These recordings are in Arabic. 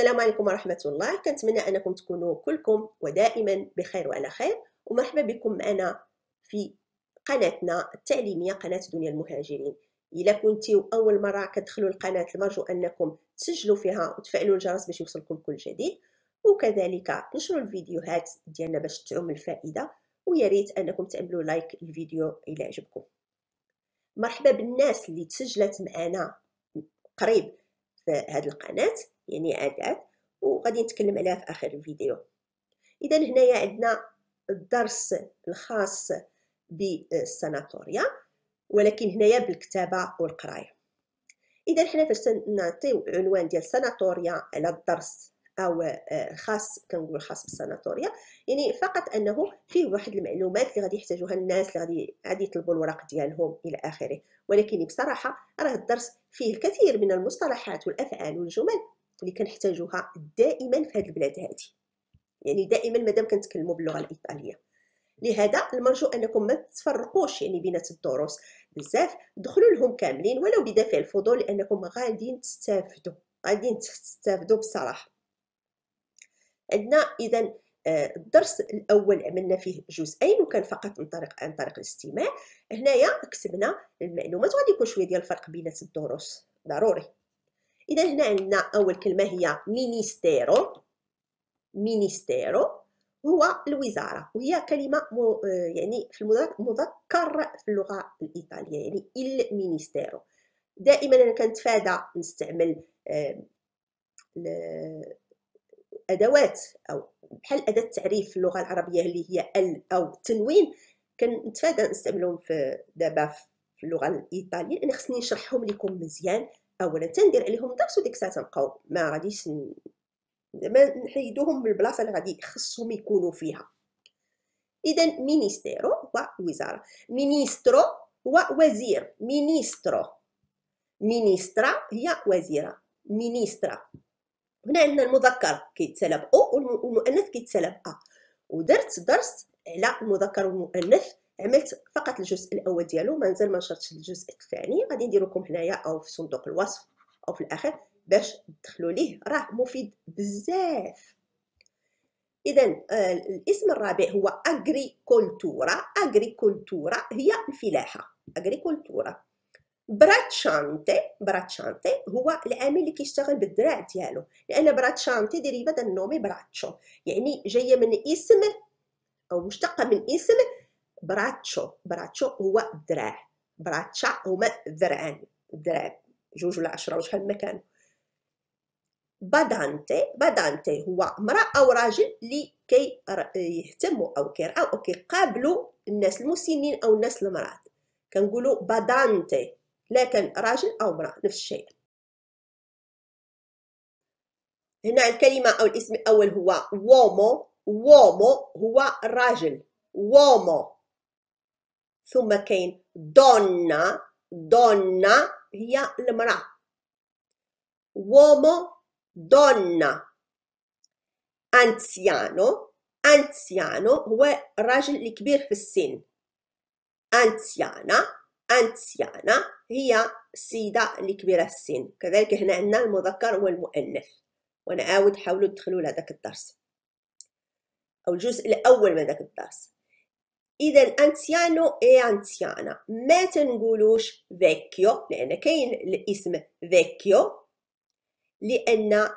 السلام عليكم ورحمة الله كنتمنى أنكم تكونوا كلكم ودائما بخير وعلى خير ومرحبا بكم أنا في قناتنا التعليمية قناة دنيا المهاجرين إلا كنتي أول مرة كتدخلوا القناة المرجو أنكم تسجلوا فيها وتفعلوا الجرس باش يوصلكم كل جديد وكذلك نشروا الفيديوهات ديالنا باش تعم الفائدة وياريت أنكم تعملوا لايك الفيديو إلى عجبكم مرحبا بالناس اللي تسجلت معنا قريب في هذه القناة يعني عاد وغادي نتكلم عليها في اخر الفيديو اذا هنايا عندنا الدرس الخاص بالسناتوريا ولكن هنايا بالكتابه والقرايه اذا حنا فاش نعطيو عنوان ديال سناتوريا على الدرس او آه، خاص كنقول خاص بالسناتوريا يعني فقط انه فيه واحد المعلومات اللي غادي يحتاجوها الناس اللي غادي غادي يطلبوا الوراق ديالهم الى اخره ولكن بصراحه راه الدرس فيه الكثير من المصطلحات والافعال والجمل اللي كنحتاجوها دائما في هذه البلاد هذه يعني دائما مادام كنتكلموا باللغه الايطاليه لهذا المرجو انكم ما تفرقوش يعني بينات الدروس بزاف دخلوا لهم كاملين ولو بدافع الفضول لانكم غاديين تستافدوا غاديين تستافدوا بصراحه عندنا اذا آه، الدرس الاول عملنا فيه جزئين وكان فقط من طريق عن طريق الاستماع هنايا كسبنا المعلومات وغادي يكون شويه ديال الفرق بينات الدروس ضروري إذا هنا عندنا أول كلمة هي مينيستيرو مينيستيرو هو الوزارة وهي كلمة مو آه، يعني في مذكر في اللغة الإيطالية يعني إل مينيستيرو دائما أنا كنتفادى نستعمل الأدوات أو بحال أداة التعريف في اللغة العربية اللي هي ال أو تنوين كنتفادى نستعملهم في دابا في اللغة الإيطالية أنا خصني نشرحهم لكم مزيان اولا تندير عليهم درس وديك الساعه تلقاو ما غاديش زعما نحيدوهم من البلاصه اللي غادي خصهم يكونوا فيها اذا مينيستيرو هو وزاره مينيسترو هو وزير مينيسترو مينيسترا هي وزيره مينيسترا هنا عندنا المذكر كيتسلب او والمؤنث كيتسلب ا ودرت درس على المذكر والمؤنث عملت فقط الجزء الاول ديالو مازال ما نشرتش الجزء الثاني غادي لكم هنايا او في صندوق الوصف او في الاخر باش تدخلوا ليه راه مفيد بزاف اذا آه الاسم الرابع هو اغريكولتورا اغريكولتورا هي الفلاحه اغريكولتورا براتشانتي براتشانتي هو العامل اللي كيشتغل بالدراع ديالو لان براتشانتي ديريفا دال نومي براتشو يعني جايه من اسم او مشتقه من اسم براتشو براتشو هو الدراع براتشا هما ذرعان الذرع جوج ولا عشرة وشحال ما كانوا بادانتي بادانتي هو امرأة أو راجل لي كي يهتموا أو كيرعاو أو كيقابلوا الناس المسنين أو الناس المرات كنقولوا بادانتي لكن راجل أو امرأة نفس الشيء هنا الكلمة أو الاسم الأول هو وومو وومو هو الراجل وومو ثم كاين دونا دونا هي المرأة وومو دونا انسيانو انسيانو هو الراجل الكبير في السن انسيانا انسيانا هي السيدة الكبيره في السن كذلك هنا عندنا المذكر والمؤنث وانا عاود حاولوا تدخلوا لهذاك الدرس او الجزء الاول من ذاك الدرس اذا انسيانو اي انسيانا ما تنقولوش فيكيو لان كاين الاسم فيكيو لان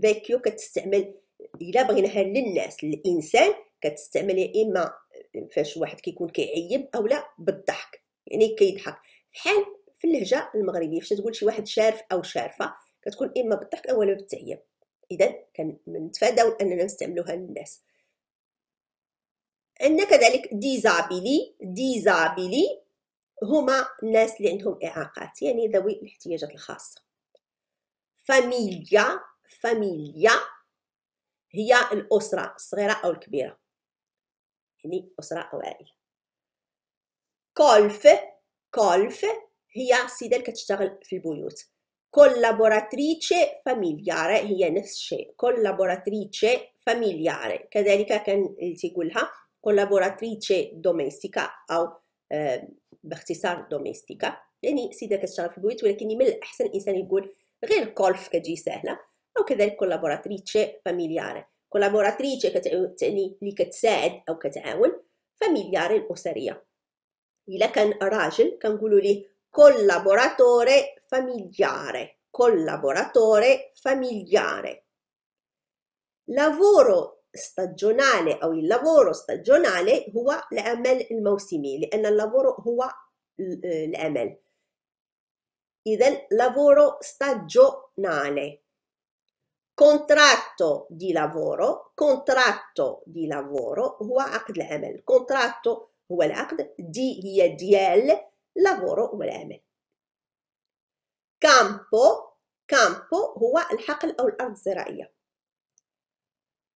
فيكيو آه، كتستعمل الا بغيناها للناس للانسان كتستعمل يا اما فاش واحد كيكون كيعيب او لا بالضحك يعني كيضحك بحال في اللهجه المغربيه فاش تقول شي واحد شارف او شارفه كتكون اما بالضحك او بالتعيب اذا كنتفاداو اننا نستعملوها للناس عندنا كذلك ديزابيلي ديزابيلي هما الناس اللي عندهم إعاقات يعني ذوي الاحتياجات الخاصة فاميليا فاميليا هي الأسرة الصغيرة أو الكبيرة يعني أسرة أو عائلة كولف كولف هي السيدة اللي كتشتغل في البيوت كولابوراتريتشي فاميلياري هي نفس الشيء كولابوراتريتشي فاميلياري كذلك كان تيقولها collaboratrice domestica أو باختصار دوميستيكا يعني سيده كتشتغل في البيت ولكن من الاحسن الانسان يقول غير كولف كتجي سهله او كذلك كولابوراتريتشي فاميلياري كولابوراتريتشي كتعني اللي كتساعد او كتعاون فاميلياري الاسريه الا كان راجل كنقولوا ليه كولابوراتوري فاميلياري كولابوراتوري فاميلياري lavoro stagionale أو il stagionale هو العمل الموسمي لأن lavoro هو العمل إذا lavoro stagionale contratto di lavoro contratto di lavoro هو عقد العمل contratto هو العقد دي هي ديال lavoro هو العمل campo campo هو الحقل أو الأرض الزراعية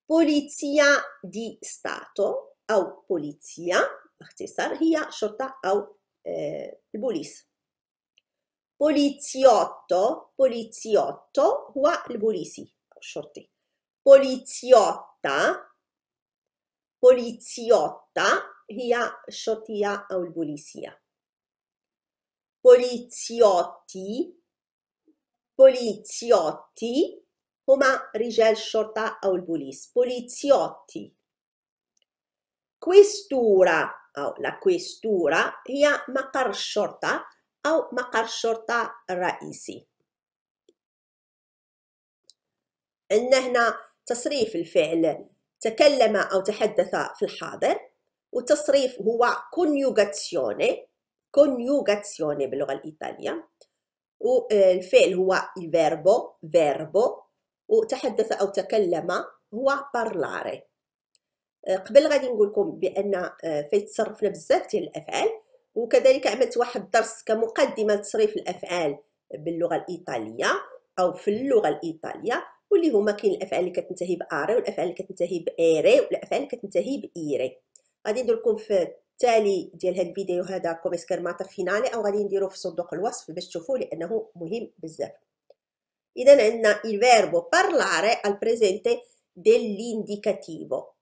polizia دي ستاتو أو بوليتسيا باختصار هي شرطة أو البوليس بوليتسيوتو بوليتسيوتو هو البوليسي أو الشرطي بوليتسيوتا بوليتسيوتا هي الشرطية أو البوليسية poliziotti poliziotti هما رجال الشرطة أو البوليس بوليزيوتي كويستورا أو لا كويستورا هي مقر الشرطة أو مقر الشرطة الرئيسي عندنا هنا تصريف الفعل تكلم أو تحدث في الحاضر وتصريف هو كونيوغاتسيوني كونيوغاتسيوني باللغة الإيطالية والفعل هو الفيربو فيربو وتحدث أو تكلم هو بارلاري آه، قبل غادي نقول لكم بأن آه، فيتصرفنا بزاف ديال الأفعال وكذلك عملت واحد الدرس كمقدمة لتصريف الأفعال باللغة الإيطالية أو في اللغة الإيطالية واللي هما كاين الافعال اللي كتنتهي باري والافعال اللي كتنتهي بايري والافعال اللي كتنتهي بايري غادي ندير لكم في التالي ديال هاد الفيديو هذا كوميسكر ماتر فينالي او غادي نديرو في صندوق الوصف باش تشوفوه لانه مهم بزاف identica il verbo parlare al presente dell'indicativo.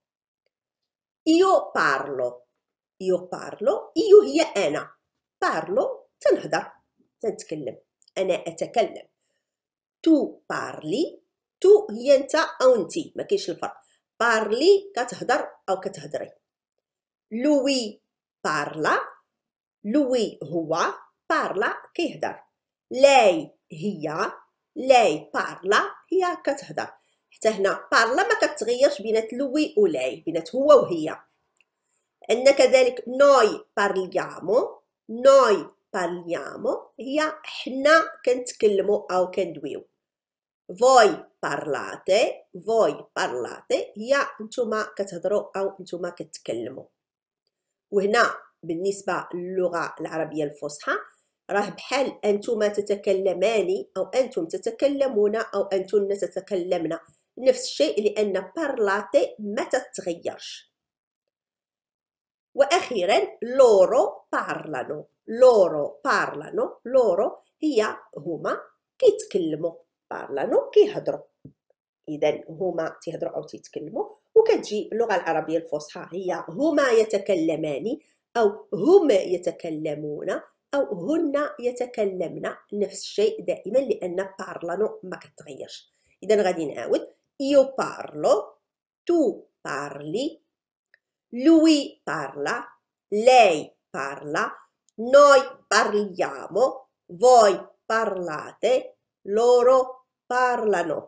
Io parlo, io parlo, io هي أنا parlo تنهضر تنتكلم أنا أتكلم tu parli tu هي أنت ma che ما كاينش الفرق parli كتهضر أو كتهضري lui parla lui هو parla كيهضر lei هي لاي بارلا هي كتهضر حتى هنا بارلا ما كتغيرش بينات لوي ولاي بينات هو وهي عندنا كذلك نوي بارليامو نوي بارليامو هي حنا كنتكلمو او كندويو فوي بارلاتي فوي بارلاتي هي نتوما كتهضروا او نتوما كتكلموا وهنا بالنسبه للغه العربيه الفصحى راه بحال انتما تتكلمان او انتم تتكلمون او انتن تتكلمن نفس الشيء لان بارلاتي ما تتغيرش واخيرا لورو بارلانو لورو بارلانو لورو هي هما كيتكلموا بارلانو كيهضروا اذا هما تيهضروا او تيتكلموا وكتجي اللغه العربيه الفصحى هي هما يتكلمان او هما يتكلمون أو هن يتكلمن نفس الشيء دائما لأن بارلانو ما كتغيرش إذا غادي نعاود يو بارلو تو بارلي لوي بارلا لاي بارلا نوي بارليامو voi parlate loro parlano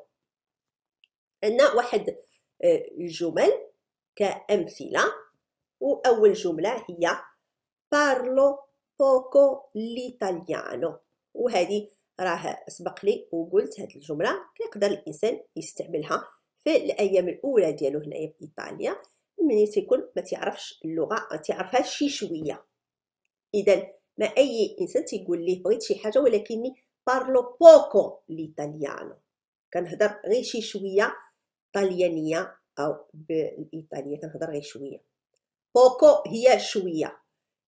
عندنا واحد الجمل آه، كأمثلة وأول جملة هي parlo poco l'italiano وهذه راه سبق لي وقلت هاد الجمله كيقدر الانسان يستعملها في الايام الاولى ديالو هنايا في ايطاليا ملي تيكون ما تيعرفش اللغه ما تيعرفهاش شي شويه اذا ما اي انسان تيقول ليه بغيت شي حاجه ولكني بارلو بوكو ليتاليانو كنهضر غير شي شويه طليانيه او بالايطاليه كنهضر غير شويه بوكو هي شويه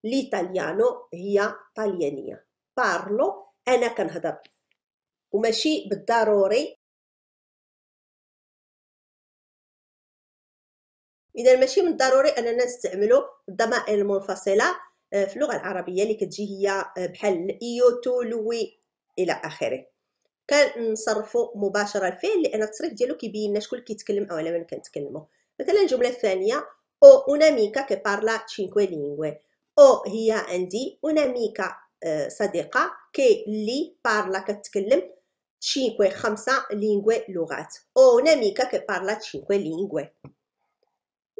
ليتاليانو هي طليانيه بارلو انا كنهضر وماشي بالضروري اذا ماشي من الضروري اننا نستعملوا الضمائر المنفصله في اللغه العربيه اللي كتجي هي بحال ايوتو لوي الى اخره كنصرفوا مباشره الفعل لان التصريف ديالو كيبين لنا شكون كيتكلم او على من كنتكلموا مثلا الجمله الثانيه او اوناميكا كي بارلا تشينكوي لينغوي او هي عندي un'amica eh, صديقة che li parla كتكلم 5 خمسة lingue لغات او un'amica che parla 5 lingue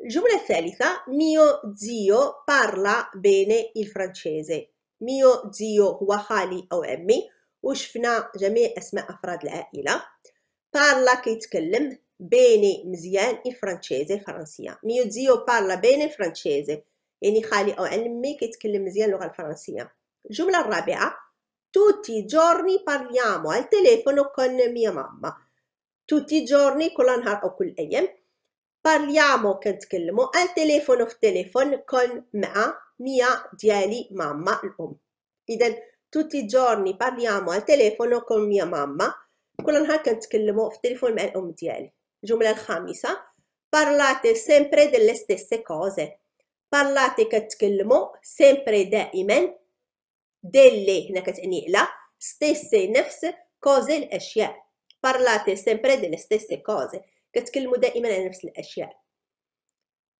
الجملة الثالثة mio zio parla bene il francese mio zio هو خالي أو عمي وشفنا جميع أسماء أفراد العائلة بارلا كيتكلم بيني مزيان الفرنشيزي الفرنسية ميو زيو بارلا بيني فرانشيزي يعني خالي أو عن كيتكلم مزيان اللغة الفرنسية الجملة الرابعة توتي جورني بارليامو على التليفون كون ميا ماما توتي جورني كل نهار أو كل أيام بارليامو كنتكلمو على التليفون في التليفون كون مع ميا ديالي ماما الأم إذا توتي جورني بارليامو على التليفون كون ميا ماما كل نهار كنتكلمو في التليفون مع الأم ديالي الجملة الخامسة parlate sempre delle stesse cose بارلاتي كتكلمو سيمبري دائما ديلي هنا كتعني لا ستيسي نفس كوزي الاشياء بارلاتي سيمبري ديلي ستيسي كوزي كتكلمو دائما على نفس الاشياء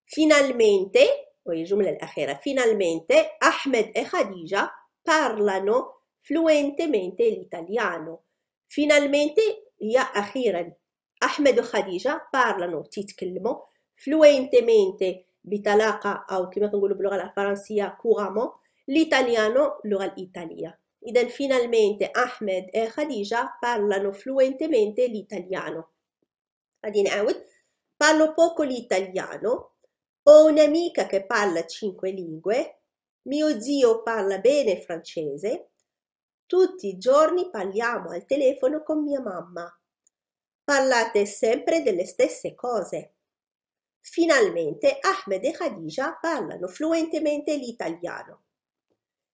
فينالمينتي وهي الجمله الاخيره فينالمينتي احمد e خديجه parlano fluentemente الإيطاليانو فينالمينتي هي اخيرا احمد وخديجه parlano تيتكلموا fluentemente بطلاقة أو كما كنقولوا باللغة الفرنسية كوغامون l'italiano اللغة الإيطالية إذا finalmente أحمد e Khadija parlano fluentemente l'italiano غادي نعاود parlo poco l'italiano ho un'amica che parla cinque lingue mio zio parla bene francese tutti i giorni parliamo al telefono con mia mamma parlate sempre delle stesse cose Finalmente Ahmed e Khadija parlano fluentemente l'italiano.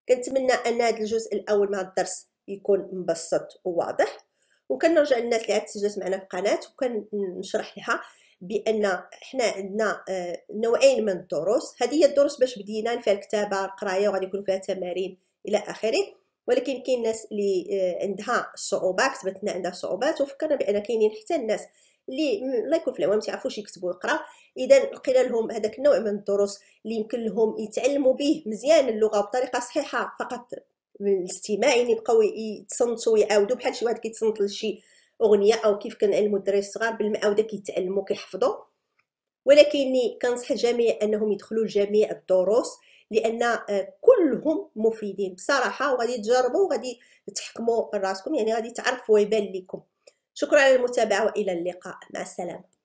كنتمنى ان هذا الجزء الاول من الدرس يكون مبسط وواضح وكنرجع للناس اللي عاد تسجلت معنا في القناه وكنشرح لها بان حنا عندنا آه، نوعين من الدروس هذه هي الدروس باش بدينا فيها الكتابه القرايه وغادي يكون فيها تمارين الى اخره ولكن كاين ناس اللي آه، عندها صعوبات كتبت لنا عندها صعوبات وفكرنا بان كاينين حتى الناس اللي الله يكون في العوام ما تيعرفوش يكتبوا ويقراو اذا لقينا لهم هذاك النوع من الدروس اللي يمكن لهم يتعلموا به مزيان اللغه بطريقه صحيحه فقط من الاستماع يعني يبقاو يتصنتوا ويعاودوا بحال شي واحد كيتصنت لشي اغنيه او كيف كنعلموا الدراري الصغار بالمعاوده كيتعلموا كيحفظوا ولكني كنصح الجميع انهم يدخلوا لجميع الدروس لان آه، كلهم مفيدين بصراحه وغادي تجربوا وغادي تحكموا راسكم يعني غادي تعرفوا ويبان لكم شكرا للمتابعة وإلى اللقاء مع السلامة